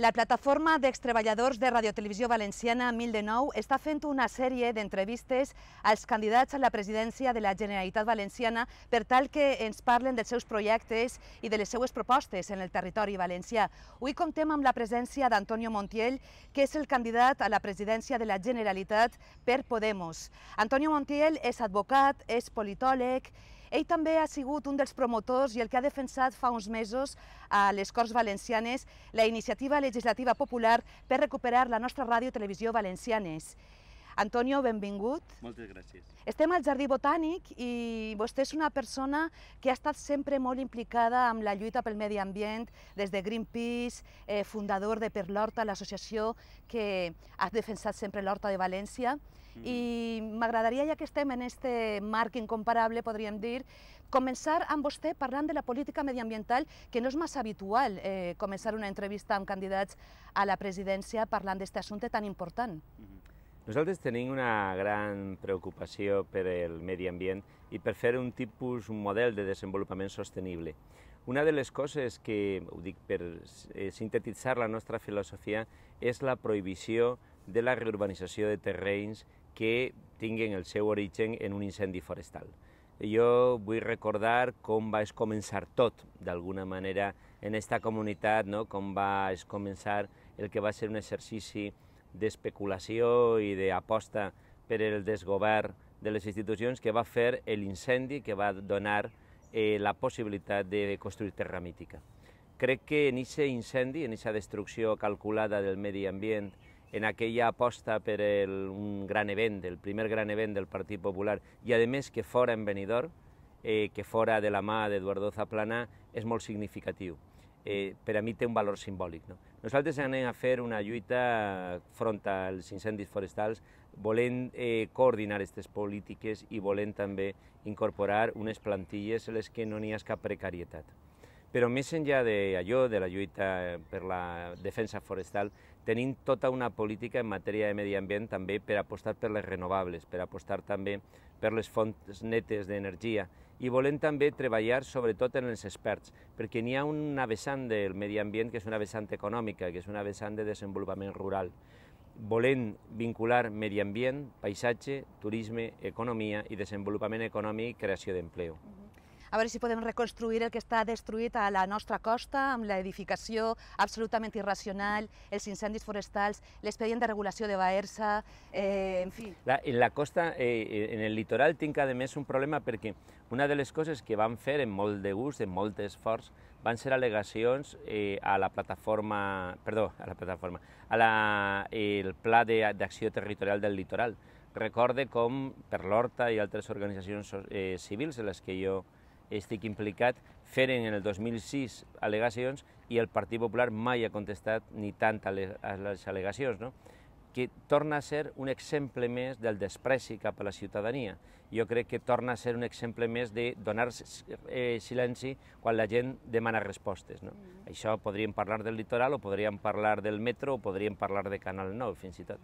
La plataforma d'extreballadors de Televisió Valenciana 1009 està fent una sèrie d'entrevistes als candidats a la presidència de la Generalitat Valenciana per tal que ens parlen dels seus projectes i de les seues propostes en el territori valencià. Avui comptem amb la presència d'Antonio Montiel, que és el candidat a la presidència de la Generalitat per Podemos. Antonio Montiel és advocat, és politòleg, ell també ha sigut un dels promotors i el que ha defensat fa uns mesos a les Corts Valencianes la iniciativa legislativa popular per recuperar la nostra ràdio i televisió valencianes. Antonio, benvingut. Moltes gràcies. Estem al Jardí Botànic i vostè és una persona que ha estat sempre molt implicada amb la lluita pel medi ambient, des de Greenpeace, eh, fundador de Per l'Horta, l'associació que ha defensat sempre l'Horta de València. I m'agradaria, ja que estem en este marc incomparable, podríem dir, començar amb vostè parlant de la política mediambiental, que no és massa habitual eh, començar una entrevista amb candidats a la presidència parlant d'aquest assumpte tan important. Nosaltres tenim una gran preocupació per el medi ambient i per fer un tipus, un model de desenvolupament sostenible. Una de les coses que, ho dic per eh, sintetitzar la nostra filosofia, és la prohibició de la reurbanització de terrenys que tinguin el seu origen en un incendi forestal. Jo vull recordar com va es començar tot, d'alguna manera, en aquesta comunitat, no? com va es començar el que va ser un exercici d'especulació i d'aposta per el desgovern de les institucions que va fer l'incendi que va donar eh, la possibilitat de construir terra mítica. Crec que en aquest incendi, en aquesta destrucció calculada del medi ambient, en aquella aposta per el, un gran event, el primer gran event del Partit Popular, i a més que fora en Benidorm, eh, que fora de la mà d'Eduardo Zaplana, és molt significatiu. Eh, per a mi té un valor simbòlic. No? Nosaltres anem a fer una lluita front als incendis forestals, volent eh, coordinar aquestes polítiques i volent també incorporar unes plantilles en les que no n'hi ha cap precarietat. Però més enllà d'allò, de la lluita per la defensa forestal, tenint tota una política en matèria de medi ambient també per apostar per les renovables, per apostar també per les fonts netes d'energia i volem també treballar sobretot en els experts, perquè n'hi ha una vessant del medi ambient que és una vessant econòmica, que és una vessant de desenvolupament rural. Volem vincular medi ambient, paisatge, turisme, economia i desenvolupament econòmic i creació d'empleo a veure si podem reconstruir el que està destruït a la nostra costa amb l'edificació absolutament irracional, els incendis forestals, l'expedient de regulació de Baersa, eh, en fi... La, en la costa, eh, en el litoral, tinc a més un problema perquè una de les coses que van fer amb molt de gust, amb molt d'esforç, van ser al·legacions eh, a la plataforma, perdó, a la plataforma, a la, eh, el Pla d'Acció Territorial del Litoral. Recorde com per l'Horta i altres organitzacions eh, civils en les que jo estic implicat, feren en el 2006 al·legacions i el Partit Popular mai ha contestat ni tant a les, al·legacions. No? que torna a ser un exemple més del despreci cap a la ciutadania. Jo crec que torna a ser un exemple més de donar eh, silenci quan la gent demana respostes. No? Mm. Això podríem parlar del litoral, o podríem parlar del metro, o podríem parlar de Canal 9, fins i tot.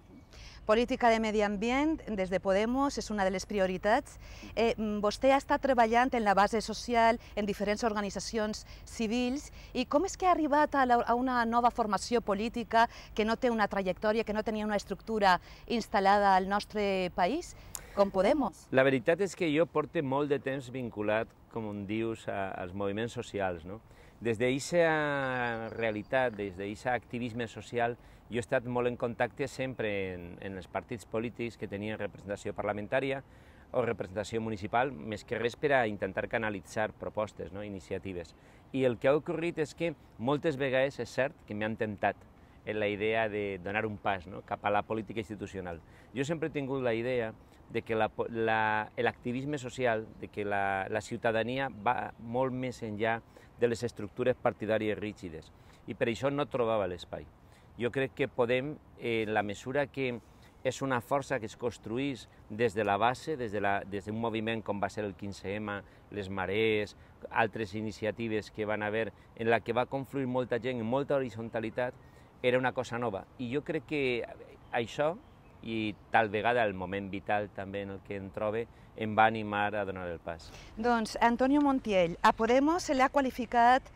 Política de medi ambient, des de Podemos, és una de les prioritats. Eh, mm, vostè ha estat treballant en la base social, en diferents organitzacions civils, i com és que ha arribat a, la, a una nova formació política que no té una trajectòria, que no tenia una una estructura instal·lada al nostre país? Com Podemos? La veritat és que jo porte molt de temps vinculat, com en dius, als moviments socials. No? Des d'aquesta realitat, des d'aquest activisme social, jo he estat molt en contacte sempre en, en els partits polítics que tenien representació parlamentària, o representació municipal, més que res per a intentar canalitzar propostes, no? iniciatives. I el que ha ocorrit és que moltes vegades és cert que m'han tentat, en la idea de donar un pas no? cap a la política institucional. Jo sempre he tingut la idea de que l'activisme la, la, social, de que la, la ciutadania va molt més enllà de les estructures partidàries rígides i per això no trobava l'espai. Jo crec que Podem, eh, en la mesura que és una força que es construís des de la base, des d'un de des un moviment com va ser el 15M, les marees, altres iniciatives que van haver, en la que va confluir molta gent, i molta horizontalitat, era una cosa nova. I jo crec que això, i tal vegada el moment vital també en el que em trobe, em va animar a donar el pas. Doncs Antonio Montiel, a Podemos se l'ha qualificat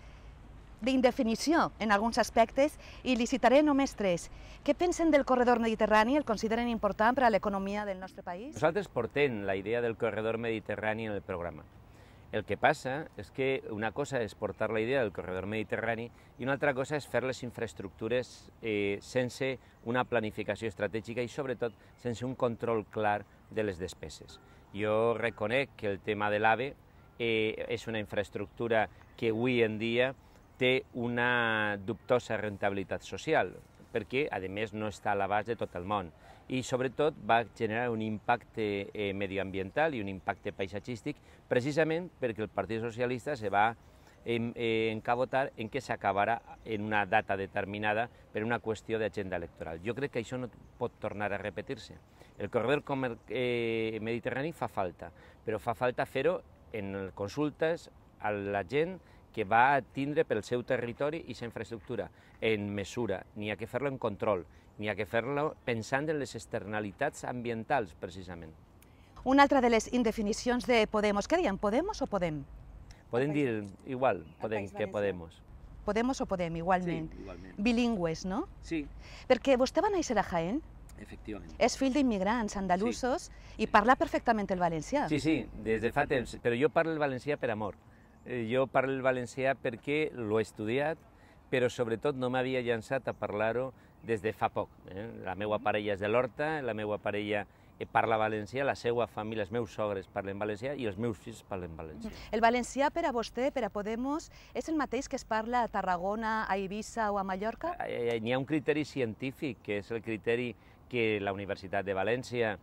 d'indefinició en alguns aspectes i li citaré només tres. Què pensen del corredor mediterrani? El consideren important per a l'economia del nostre país? Nosaltres portem la idea del corredor mediterrani en el programa. El que passa és que una cosa és portar la idea del corredor mediterrani i una altra cosa és fer les infraestructures eh, sense una planificació estratègica i sobretot sense un control clar de les despeses. Jo reconec que el tema de l'AVE eh, és una infraestructura que avui en dia té una dubtosa rentabilitat social, perquè, a més, no està a l'abast de tot el món i sobretot va generar un impacte eh, medioambiental i un impacte paisatgístic precisament perquè el Partit Socialista se va en, eh, encabotar en què s'acabarà en una data determinada per una qüestió d'agenda electoral. Jo crec que això no pot tornar a repetir-se. El corredor eh, mediterrani fa falta, però fa falta fer-ho en consultes a la gent que va tindre pel seu territori i sa infraestructura, en mesura. N'hi ha que fer-lo en control N'hi ha que fer-lo pensant en les externalitats ambientals, precisament. Una altra de les indefinicions de Podemos. Què diuen, Podemos o Podem? Podem dir igual, Podem, que Podemos. Podemos o Podem, igualment. Sí, igualment. Bilingües, no? Sí. Perquè vostè va néixer a Jaén? Efectivament. És fill d'immigrants andalusos sí. i parla perfectament el valencià. Sí, sí, des de fa temps. Però jo parlo el valencià per amor. Eh, jo parlo el valencià perquè l'ho he estudiat, però sobretot no m'havia llançat a parlar-ho des de fa poc. Eh? La meva mm-hmm. parella és de l'Horta, la meva parella eh, parla valencià, la seva família, els meus sogres parlen valencià i els meus fills parlen valencià. Mm-hmm. El valencià per a vostè, per a Podemos, és el mateix que es parla a Tarragona, a Eivissa o a Mallorca? Eh, eh, n'hi ha un criteri científic, que és el criteri que la Universitat de València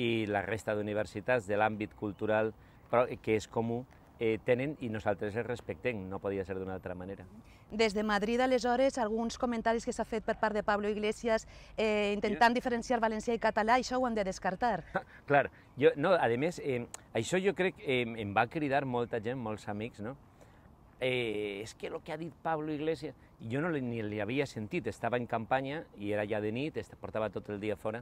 i la resta d'universitats de l'àmbit cultural, però que és comú eh, tenen i nosaltres els respectem, no podia ser d'una altra manera. Des de Madrid, aleshores, alguns comentaris que s'ha fet per part de Pablo Iglesias eh, intentant diferenciar valencià i català, això ho hem de descartar. Clar, jo, no, a més, eh, això jo crec que eh, em va cridar molta gent, molts amics, no? Eh, és que el que ha dit Pablo Iglesias... Jo no ni li havia sentit, estava en campanya i era ja de nit, portava tot el dia fora,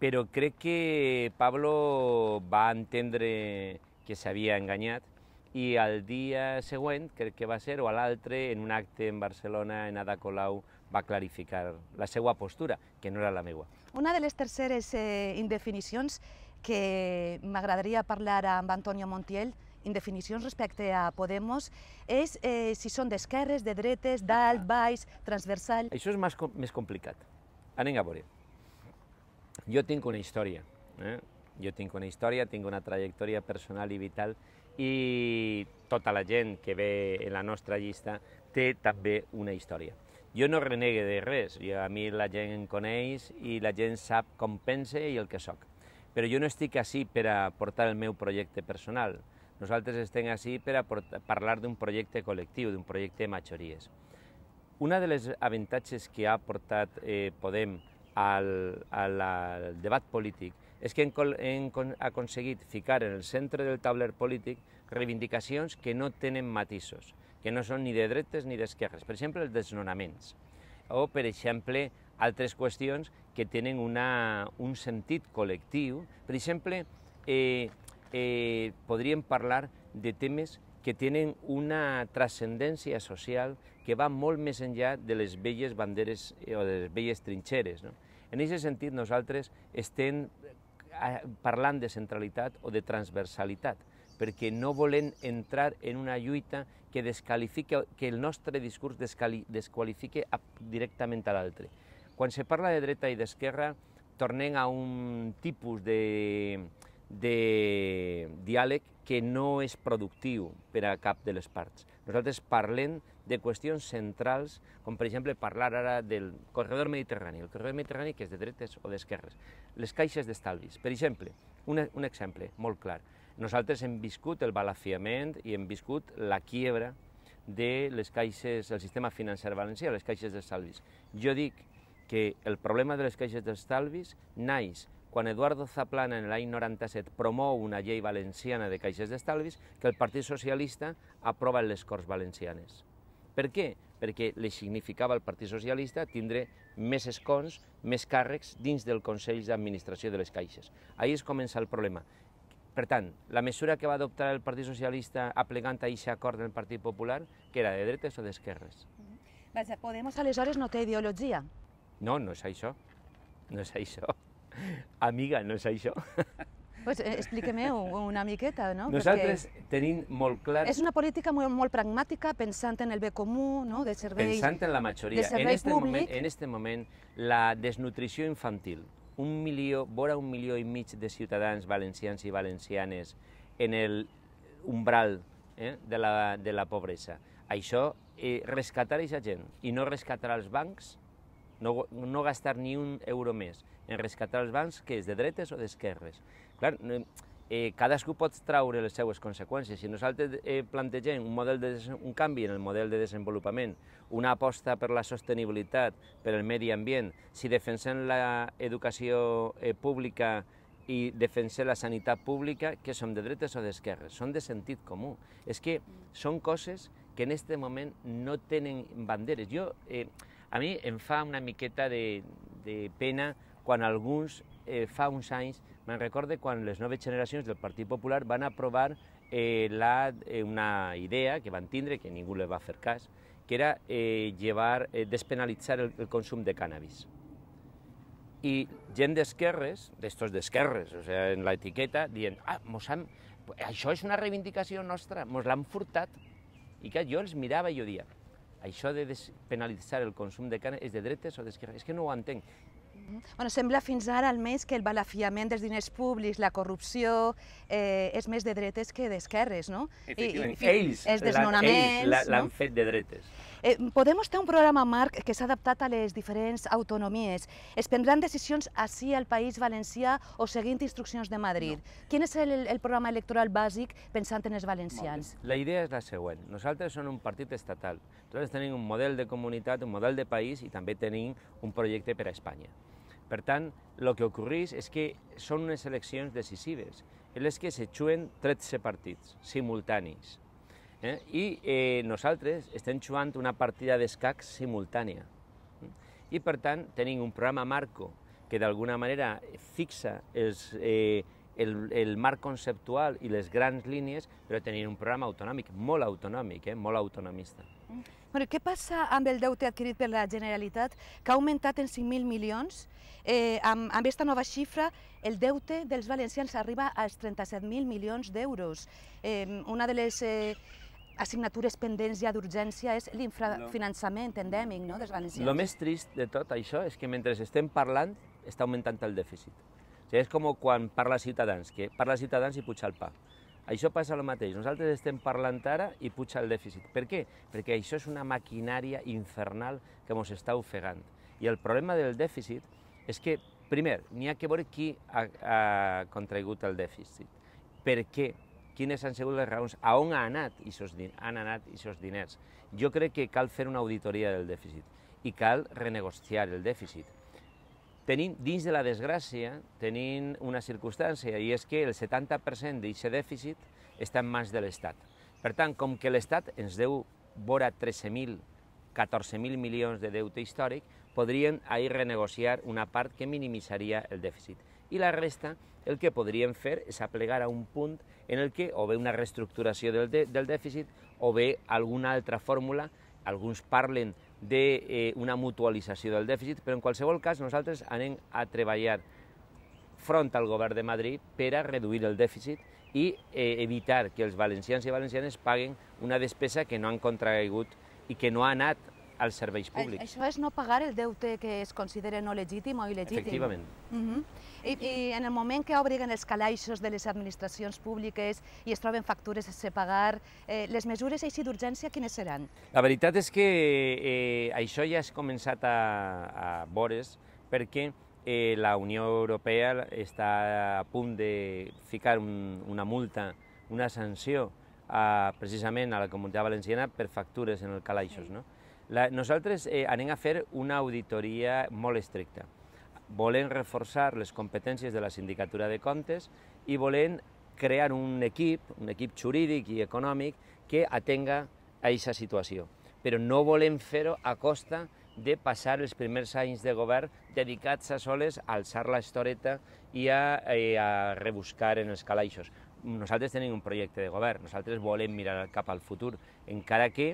però crec que Pablo va entendre que s'havia enganyat i el dia següent, crec que va ser, o l'altre, en un acte en Barcelona, en Ada Colau, va clarificar la seva postura, que no era la meva. Una de les terceres eh, indefinicions que m'agradaria parlar amb Antonio Montiel, indefinicions respecte a Podemos, és eh, si són d'esquerres, de dretes, dalt, baix, transversal... Això és més, com més complicat. Anem a veure. Jo tinc una història, eh? jo tinc una història, tinc una trajectòria personal i vital i tota la gent que ve en la nostra llista té també una història. Jo no renegue de res, jo, a mi la gent em coneix i la gent sap com pense i el que sóc. Però jo no estic així per a portar el meu projecte personal. Nosaltres estem així per a portar, parlar d'un projecte col·lectiu, d'un projecte de majories. Una de les avantatges que ha portat eh, Podem al, al, al debat polític és que hem, aconseguit ficar en el centre del tabler polític reivindicacions que no tenen matisos, que no són ni de dretes ni d'esquerres. Per exemple, els desnonaments o, per exemple, altres qüestions que tenen una, un sentit col·lectiu. Per exemple, eh, eh, podríem parlar de temes que tenen una transcendència social que va molt més enllà de les velles banderes eh, o de les velles trinxeres. No? En aquest sentit, nosaltres estem parlant de centralitat o de transversalitat, perquè no volem entrar en una lluita que descalifica, que el nostre discurs desqualifique directament a l'altre. Quan se parla de dreta i d'esquerra, tornem a un tipus de, de diàleg que no és productiu per a cap de les parts. Nosaltres parlem de qüestions centrals, com per exemple parlar ara del corredor mediterrani, el corredor mediterrani que és de dretes o d'esquerres, les caixes d'estalvis, per exemple, un, e-, un exemple molt clar. Nosaltres hem viscut el balafiament i hem viscut la quiebra de les caixes, el sistema financer valencià, les caixes d'estalvis. Jo dic que el problema de les caixes d'estalvis naix quan Eduardo Zaplana en l'any 97 promou una llei valenciana de caixes d'estalvis que el Partit Socialista aprova en les Corts Valencianes. Per què? Perquè li significava al Partit Socialista tindre més escons, més càrrecs dins del Consell d'Administració de les Caixes. Ahir es comença el problema. Per tant, la mesura que va adoptar el Partit Socialista aplegant a aquest acord del Partit Popular, que era de dretes o d'esquerres? Vaja, Podemos aleshores no té ideologia? No, no és això. No és això. Amiga, no és això? Pues, eh, explíqueme una miqueta, no? Nosaltres Perquè tenim molt clar... És una política molt, molt pragmàtica, pensant en el bé comú, no? de servei... Pensant en la majoria. En este, públic. moment, en este moment, la desnutrició infantil, un milió, vora un milió i mig de ciutadans valencians i valencianes en el umbral eh, de, la, de la pobresa. Això, eh, rescatar aquesta gent i no rescatar els bancs, no, no gastar ni un euro més, en rescatar els bancs que és de dretes o d'esquerres. Clar, eh, cadascú pot traure les seues conseqüències. Si nosaltres eh, plantegem un, model de, un canvi en el model de desenvolupament, una aposta per la sostenibilitat, per el medi ambient, si defensem l'educació eh, pública i defensem la sanitat pública, que som de dretes o d'esquerres, són de sentit comú. És que són coses que en aquest moment no tenen banderes. Jo, eh, a mi em fa una miqueta de, de pena quan alguns eh, fa uns anys, me'n recorde quan les noves generacions del Partit Popular van aprovar eh, la, eh, una idea que van tindre, que ningú li va fer cas, que era eh, llevar, eh, despenalitzar el, el consum de cànnabis. I gent d'esquerres, d'estos d'esquerres, o sigui, en l'etiqueta, dient, ah, mos han, això és una reivindicació nostra, mos l'han furtat. I que jo els mirava i jo dia, això de despenalitzar el consum de cànnabis és de dretes o d'esquerres? És que no ho entenc. Bueno, sembla fins ara almenys que el balafiament dels diners públics, la corrupció, eh, és més de dretes que d'esquerres, no? I, I, i, ells l'han no? fet de dretes. Eh, Podem estar un programa marc que s'ha adaptat a les diferents autonomies. Es prendran decisions així al País Valencià o seguint instruccions de Madrid. No. Quin és el, el programa electoral bàsic pensant en els valencians? La idea és la següent. Nosaltres som un partit estatal. Nosaltres tenim un model de comunitat, un model de país i també tenim un projecte per a Espanya. Per tant, el que ocorreix és que són unes eleccions decisives, en les que se juguen 13 partits simultanis. Eh? I eh, nosaltres estem jugant una partida d'escacs simultània. I, per tant, tenim un programa marco que d'alguna manera fixa els, eh, el, el marc conceptual i les grans línies, però tenir un programa autonòmic, molt autonòmic, eh, molt autonomista. Mm. Bueno, què passa amb el deute adquirit per la Generalitat, que ha augmentat en 5.000 milions? Eh, amb, amb aquesta nova xifra, el deute dels valencians arriba als 37.000 milions d'euros. Eh, una de les eh, assignatures pendents ja d'urgència és l'infrafinançament endèmic no, dels valencians. El més trist de tot això és que mentre estem parlant està augmentant el dèficit. O sigui, és com quan parla Ciutadans, que parla Ciutadans i puja el pa. Això passa el mateix. Nosaltres estem parlant ara i puja el dèficit. Per què? Perquè això és una maquinària infernal que ens està ofegant. I el problema del dèficit és que, primer, n'hi ha que veure qui ha, ha contraigut el dèficit. Per què? Quines han sigut les raons? A on han anat aquests diners? diners? Jo crec que cal fer una auditoria del dèficit i cal renegociar el dèficit tenim, dins de la desgràcia, tenim una circumstància, i és que el 70% d'aquest dèficit està en mans de l'Estat. Per tant, com que l'Estat ens deu vora 13.000, 14.000 milions de deute històric, podríem ahir renegociar una part que minimitzaria el dèficit. I la resta, el que podríem fer és aplegar a un punt en el que o bé una reestructuració del, de, del dèficit o bé alguna altra fórmula, alguns parlen d'una eh, mutualització del dèficit, però en qualsevol cas nosaltres anem a treballar front al govern de Madrid per a reduir el dèficit i eh, evitar que els valencians i valencianes paguen una despesa que no han contraigut i que no ha anat als serveis públics. Això és no pagar el deute que es considera no legítim o il·legítim. Efectivament. Uh mhm. -huh. I, I en el moment que obriguen els calaixos de les administracions públiques i es troben factures sense pagar, eh, les mesures així d'urgència quines seran? La veritat és que eh, això ja és començat a, a vores perquè eh, la Unió Europea està a punt de ficar un, una multa, una sanció a, precisament a la Comunitat Valenciana per factures en el calaixos. No? La, nosaltres eh, anem a fer una auditoria molt estricta. Volem reforçar les competències de la Sindicatura de Comptes i volem crear un equip, un equip jurídic i econòmic que atenga a aquesta situació. Però no volem fer-ho a costa de passar els primers anys de govern dedicats a soles a alçar la estoreta i a, eh, a rebuscar en els calaixos. Nosaltres tenim un projecte de govern, nosaltres volem mirar cap al futur, encara que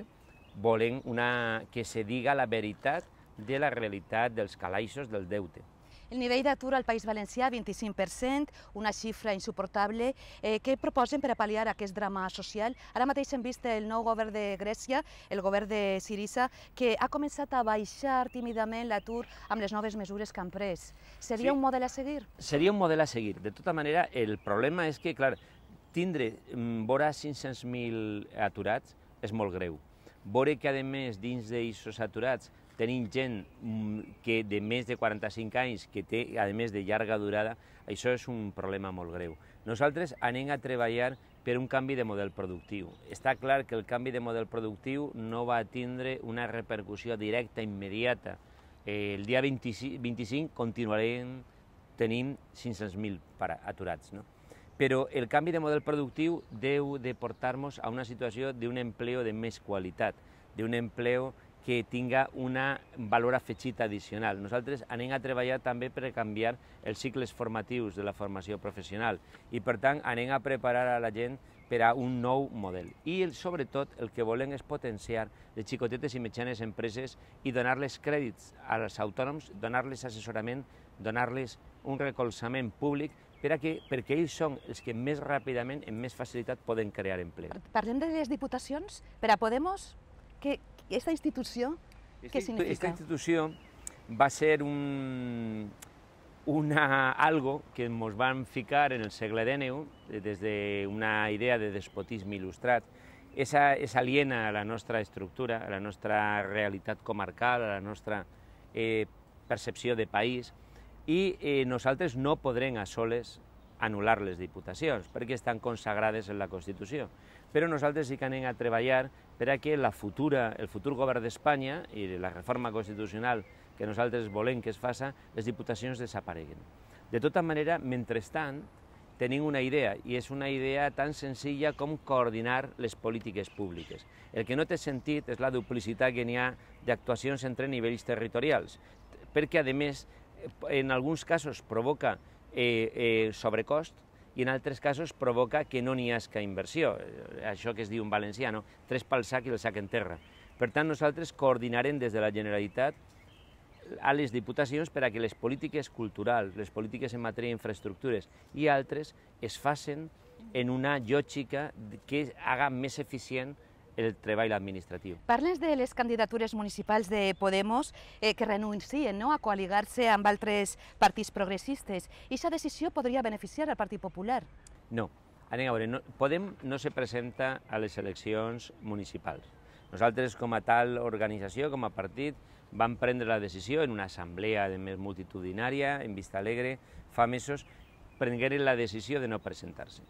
volen una, que se diga la veritat de la realitat dels calaixos del deute. El nivell d'atur al País Valencià, 25%, una xifra insuportable. Eh, què proposen per a pal·liar aquest drama social? Ara mateix hem vist el nou govern de Grècia, el govern de Sirisa, que ha començat a baixar tímidament l'atur amb les noves mesures que han pres. Seria sí. un model a seguir? Seria un model a seguir. De tota manera, el problema és que, clar, tindre mm, vora 500.000 aturats és molt greu veure que, a més, dins d'aixos saturats tenim gent mm, que de més de 45 anys, que té, a més, de llarga durada, això és un problema molt greu. Nosaltres anem a treballar per un canvi de model productiu. Està clar que el canvi de model productiu no va tindre una repercussió directa, immediata. Eh, el dia 25, continuarem tenint 500.000 aturats. No? però el canvi de model productiu deu de portar-nos a una situació d'un empleo de més qualitat, d'un empleo que tinga un valor afegit addicional. Nosaltres anem a treballar també per canviar els cicles formatius de la formació professional i, per tant, anem a preparar a la gent per a un nou model. I, sobretot, el que volem és potenciar les xicotetes i mitjanes empreses i donar-les crèdits als autònoms, donar-les assessorament, donar-les un recolzament públic per a que, perquè ells són els que més ràpidament, amb més facilitat, poden crear empleo. Parlem de les diputacions. Per a Podemos, que, aquesta institució, este, què significa? Aquesta institució va ser un, una, algo que ens van ficar en el segle XIX eh, des d'una de idea de despotisme il·lustrat. Esa, és aliena a la nostra estructura, a la nostra realitat comarcal, a la nostra eh, percepció de país i eh, nosaltres no podrem a soles anul·lar les diputacions, perquè estan consagrades en la Constitució. Però nosaltres sí que anem a treballar per a que la futura, el futur govern d'Espanya i la reforma constitucional que nosaltres volem que es faça, les diputacions desapareguin. De tota manera, mentrestant, tenim una idea, i és una idea tan senzilla com coordinar les polítiques públiques. El que no té sentit és la duplicitat que n'hi ha d'actuacions entre nivells territorials, perquè, a més, en alguns casos provoca eh, eh, sobrecost i en altres casos provoca que no n'hi hagi inversió, eh, això que es diu en valencià, no? tres pel sac i el sac en terra. Per tant, nosaltres coordinarem des de la Generalitat a les diputacions per a que les polítiques culturals, les polítiques en matèria d'infraestructures i altres es facin en una lògica que haga més eficient el treball administratiu. Parles de les candidatures municipals de Podemos eh, que renuncien no, a coaligar-se amb altres partits progressistes. I aquesta decisió podria beneficiar al Partit Popular? No. Anem a veure, no, Podem no se presenta a les eleccions municipals. Nosaltres, com a tal organització, com a partit, vam prendre la decisió en una assemblea de més multitudinària, en Vista Alegre, fa mesos, prengueren la decisió de no presentar-se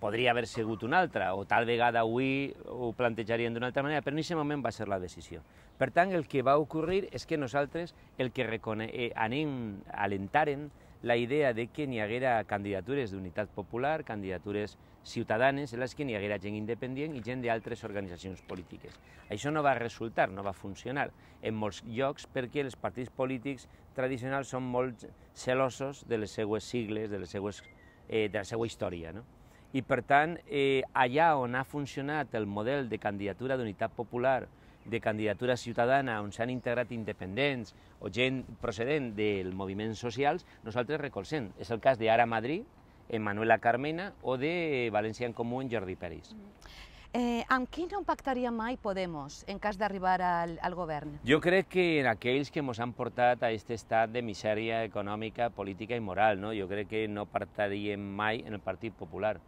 podria haver sigut una altra, o tal vegada avui ho plantejarien d'una altra manera, però en aquest moment va ser la decisió. Per tant, el que va ocorrir és que nosaltres el que recone... Eh, anem, alentaren la idea de que n'hi haguera candidatures d'unitat popular, candidatures ciutadanes, en les que n'hi haguera gent independent i gent d'altres organitzacions polítiques. Això no va resultar, no va funcionar en molts llocs perquè els partits polítics tradicionals són molt celosos de les seues sigles, de, les seues, eh, de la seva història. No? I per tant, eh, allà on ha funcionat el model de candidatura d'unitat popular, de candidatura ciutadana, on s'han integrat independents o gent procedent dels moviments socials, nosaltres recolzem. És el cas d'Ara Madrid, en Manuela Carmena o de València en Comú en Jordi Peris. Mm-hmm. Eh, amb qui no pactaria mai Podemos en cas d'arribar al, al govern? Jo crec que en aquells que ens han portat a aquest estat de misèria econòmica, política i moral. No? Jo crec que no pactaríem mai en el Partit Popular.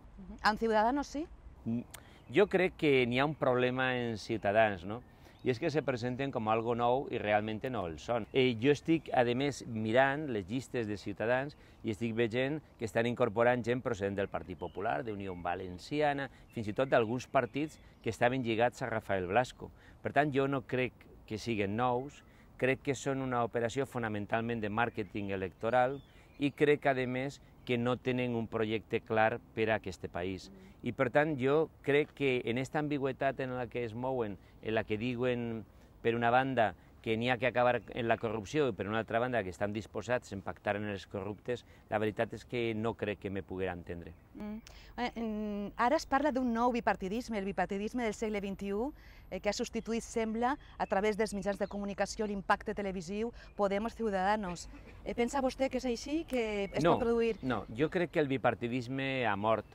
En Ciudadanos sí? Jo mm, crec que n'hi ha un problema en Ciutadans, no? i és que se presenten com algo nou i realment no el són. Eh, jo estic, a més, mirant les llistes de ciutadans i estic veient que estan incorporant gent procedent del Partit Popular, d'Unió Valenciana, fins i tot d'alguns partits que estaven lligats a Rafael Blasco. Per tant, jo no crec que siguin nous, crec que són una operació fonamentalment de màrqueting electoral i crec que, a més, que no tenen un projecte clar per a aquest país. I per tant, jo crec que en aquesta ambigüetat en la que es mouen, en la que diuen, per una banda, que n'hi ha que acabar en la corrupció i per una altra banda que estan disposats a impactar en els corruptes, la veritat és que no crec que me poguera entendre. Mm. Eh, mm. Ara es parla d'un nou bipartidisme, el bipartidisme del segle XXI, eh, que ha substituït, sembla, a través dels mitjans de comunicació, l'impacte televisiu, Podemos, Ciudadanos. Eh, pensa vostè que és així, que es no, pot produir... No, jo crec que el bipartidisme ha mort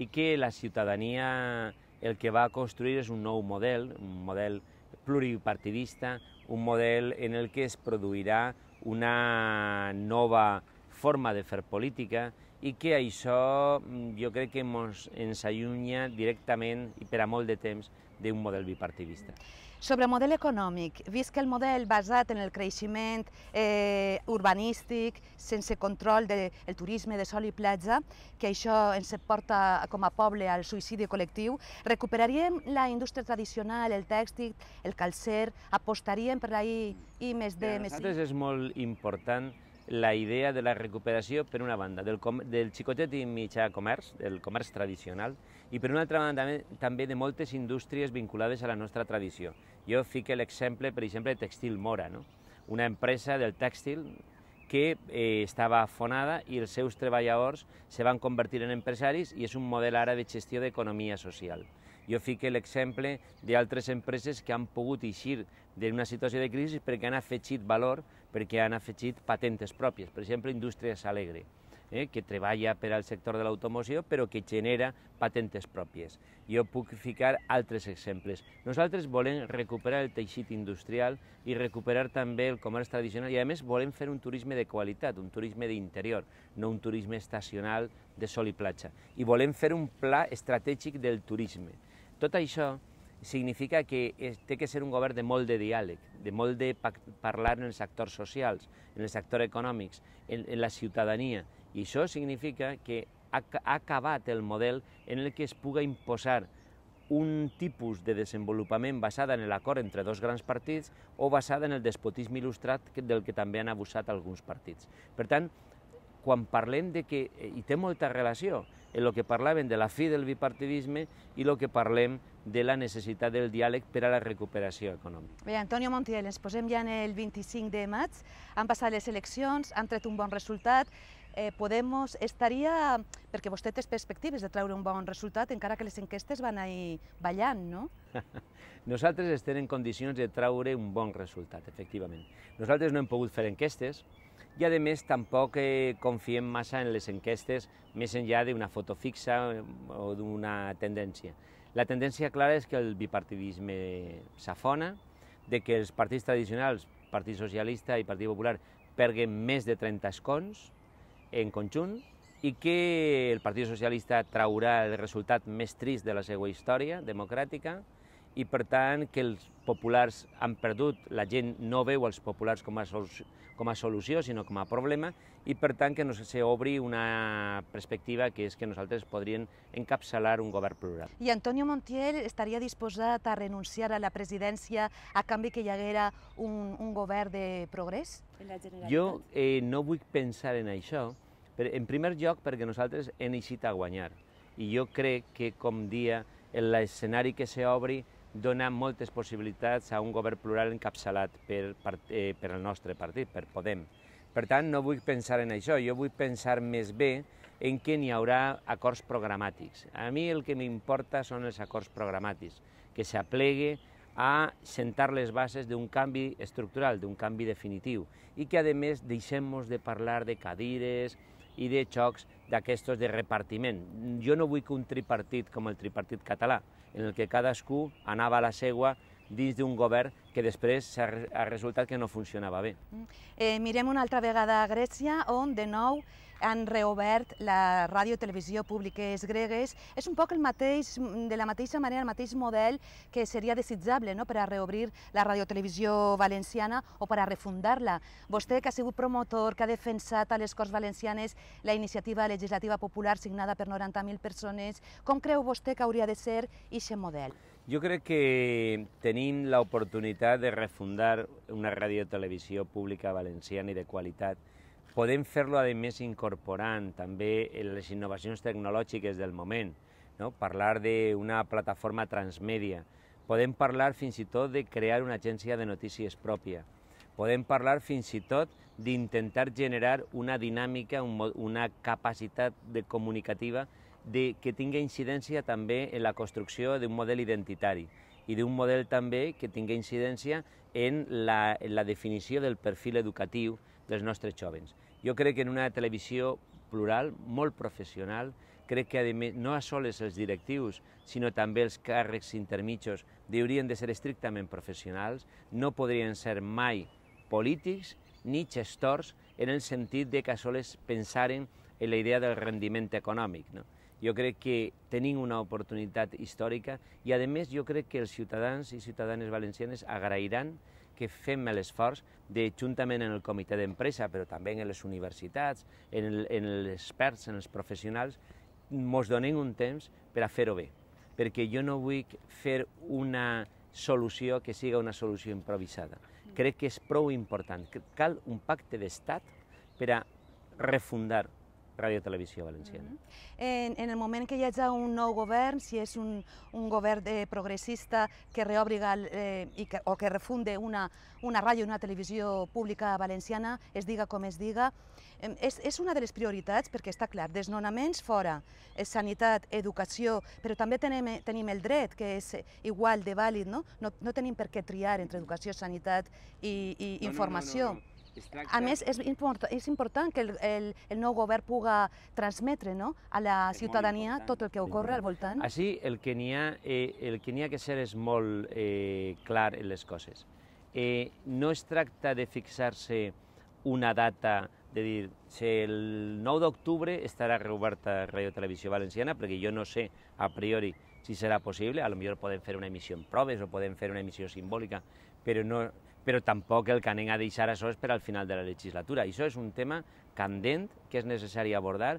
i que la ciutadania el que va construir és un nou model, un model pluripartidista, un model en el que es produirà una nova forma de fer política i que això mm, jo crec que ens, ens allunya directament i per a molt de temps d'un model bipartidista. Sobre model econòmic, vist que el model basat en el creixement eh, urbanístic, sense control del de, turisme de sol i platja, que això ens porta com a poble al suïcidi col·lectiu, recuperaríem la indústria tradicional, el tèxtil, el calcer, apostaríem per la I, I més D, més I. Nosaltres és molt important la idea de la recuperació, per una banda, del, com, del xicotet i mitjà comerç, del comerç tradicional, i per una altra banda també, també de moltes indústries vinculades a la nostra tradició. Jo fique l'exemple, per exemple, de Textil Mora, no? una empresa del tèxtil que eh, estava afonada i els seus treballadors se van convertir en empresaris i és un model ara de gestió d'economia social. Jo fique l'exemple d'altres empreses que han pogut eixir d'una situació de crisi perquè han afegit valor, perquè han afegit patentes pròpies. Per exemple, Indústries Alegre, eh, que treballa per al sector de l'automoció però que genera patentes pròpies. Jo puc ficar altres exemples. Nosaltres volem recuperar el teixit industrial i recuperar també el comerç tradicional i a més volem fer un turisme de qualitat, un turisme d'interior, no un turisme estacional de sol i platja. I volem fer un pla estratègic del turisme. Tot això significa que té que ser un govern de molt de diàleg, de molt de parlar en els actors socials, en els actors econòmics, en, en la ciutadania. I això significa que ha, ha acabat el model en el que es puga imposar un tipus de desenvolupament basada en l'acord entre dos grans partits o basada en el despotisme il·lustrat del que també han abusat alguns partits. Per tant, quan parlem de que, eh, i té molta relació, en el que parlaven de la fi del bipartidisme i el que parlem de la necessitat del diàleg per a la recuperació econòmica. Bé, Antonio Montiel, ens posem ja en el 25 de maig, han passat les eleccions, han tret un bon resultat, eh, Podemos estaria, perquè vostè té perspectives de treure un bon resultat, encara que les enquestes van ahí ballant, no? Nosaltres estem en condicions de treure un bon resultat, efectivament. Nosaltres no hem pogut fer enquestes, i a més tampoc eh, confiem massa en les enquestes més enllà d'una foto fixa eh, o d'una tendència. La tendència clara és que el bipartidisme s'afona, de que els partits tradicionals, Partit Socialista i Partit Popular, perguen més de 30 escons en conjunt i que el Partit Socialista traurà el resultat més trist de la seva història democràtica i, per tant, que els populars han perdut, la gent no veu els populars com a com a solució, sinó com a problema, i per tant que no s'obri una perspectiva que és que nosaltres podríem encapçalar un govern plural. I Antonio Montiel estaria disposat a renunciar a la presidència a canvi que hi haguera un, un govern de progrés? Jo eh, no vull pensar en això, però en primer lloc perquè nosaltres hem eixit a guanyar, i jo crec que, com dia, l'escenari que s'obri dona moltes possibilitats a un govern plural encapçalat per, per, eh, per el nostre partit, per Podem. Per tant, no vull pensar en això, jo vull pensar més bé en què n'hi haurà acords programàtics. A mi el que m'importa són els acords programàtics, que s'aplegue a sentar les bases d'un canvi estructural, d'un canvi definitiu, i que, a més, deixem de parlar de cadires, i de xocs d'aquestos de repartiment. Jo no vull que un tripartit com el tripartit català, en el que cadascú anava a la seua dins d'un govern que després ha resultat que no funcionava bé. Mm. Eh, mirem una altra vegada a Grècia, on de nou han reobert la ràdio televisió públiques gregues. És un poc el mateix, de la mateixa manera, el mateix model que seria desitjable no? per a reobrir la ràdio televisió valenciana o per a refundar-la. Vostè, que ha sigut promotor, que ha defensat a les Corts Valencianes la iniciativa legislativa popular signada per 90.000 persones, com creu vostè que hauria de ser aquest model? Jo crec que tenim l'oportunitat de refundar una ràdio televisió pública valenciana i de qualitat Podem fer-lo, a més, incorporant també les innovacions tecnològiques del moment, no? parlar d'una plataforma transmèdia, podem parlar fins i tot de crear una agència de notícies pròpia, podem parlar fins i tot d'intentar generar una dinàmica, una capacitat de comunicativa de, que tingui incidència també en la construcció d'un model identitari i d'un model també que tingui incidència en la, en la definició del perfil educatiu, dels nostres jovens. Jo crec que en una televisió plural, molt professional, crec que a més, no a soles els directius, sinó també els càrrecs intermitjos haurien de ser estrictament professionals, no podrien ser mai polítics ni gestors en el sentit de que a soles pensaren en la idea del rendiment econòmic. No? Jo crec que tenim una oportunitat històrica i, a més, jo crec que els ciutadans i ciutadanes valencianes agrairan que fem l'esforç de, juntament en el comitè d'empresa, però també en les universitats, en, el, en els experts, en els professionals, ens donem un temps per a fer-ho bé. Perquè jo no vull fer una solució que siga una solució improvisada. Crec que és prou important. Cal un pacte d'estat per a refundar Ràdio Televisió Valenciana. Mm -hmm. en, en el moment que hi hagi un nou govern, si és un, un govern eh, progressista que reobriga eh, i que, o que refunde una, una ràdio, una televisió pública valenciana, es diga com es diga, eh, és, és una de les prioritats perquè està clar, desnonaments fora, eh, sanitat, educació, però també tenim, eh, tenim el dret, que és eh, igual de vàlid, no? No, no tenim per què triar entre educació, sanitat i, i informació. No, no, no, no. Tracta... A més, és, important, és important que el, el, el nou govern puga transmetre no? a la és ciutadania tot el que ocorre al voltant. Així, el que n'hi ha, eh, el que ha que ser és molt eh, clar en les coses. Eh, no es tracta de fixar-se una data de dir, si el 9 d'octubre estarà reoberta Radio Televisió Valenciana, perquè jo no sé a priori si serà possible, a lo millor podem fer una emissió en proves o podem fer una emissió simbòlica, però no, però tampoc el que anem a deixar això és per al final de la legislatura. I això és un tema candent que és necessari abordar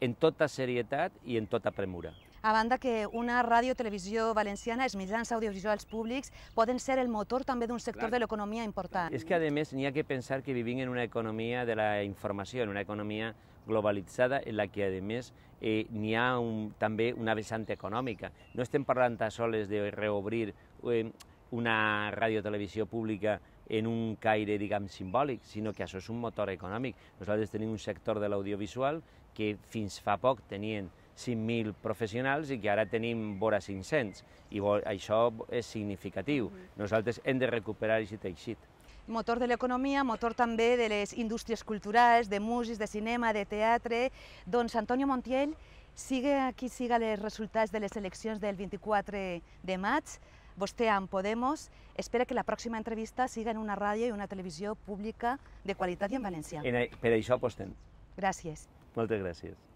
en tota serietat i en tota premura. A banda que una ràdio televisió valenciana, els mitjans audiovisuals públics, poden ser el motor també d'un sector de l'economia important. És que, a més, n'hi ha que pensar que vivim en una economia de la informació, en una economia globalitzada en la que, a més, eh, n'hi ha un, també una vessant econòmica. No estem parlant a soles de reobrir eh, una radiotelevisió pública en un caire, diguem, simbòlic, sinó que això és un motor econòmic. Nosaltres tenim un sector de l'audiovisual que fins fa poc tenien 5.000 professionals i que ara tenim vora 500, i això és significatiu. Mm. Nosaltres hem de recuperar aquest teixit. Motor de l'economia, motor també de les indústries culturals, de músics, de cinema, de teatre... Doncs Antonio Montiel, sigue qui siga els resultats de les eleccions del 24 de maig, Vostè amb Podemos espera que la pròxima entrevista siga en una ràdio i una televisió pública de qualitat i en valencià. En, per això apostem. Gràcies. Moltes gràcies.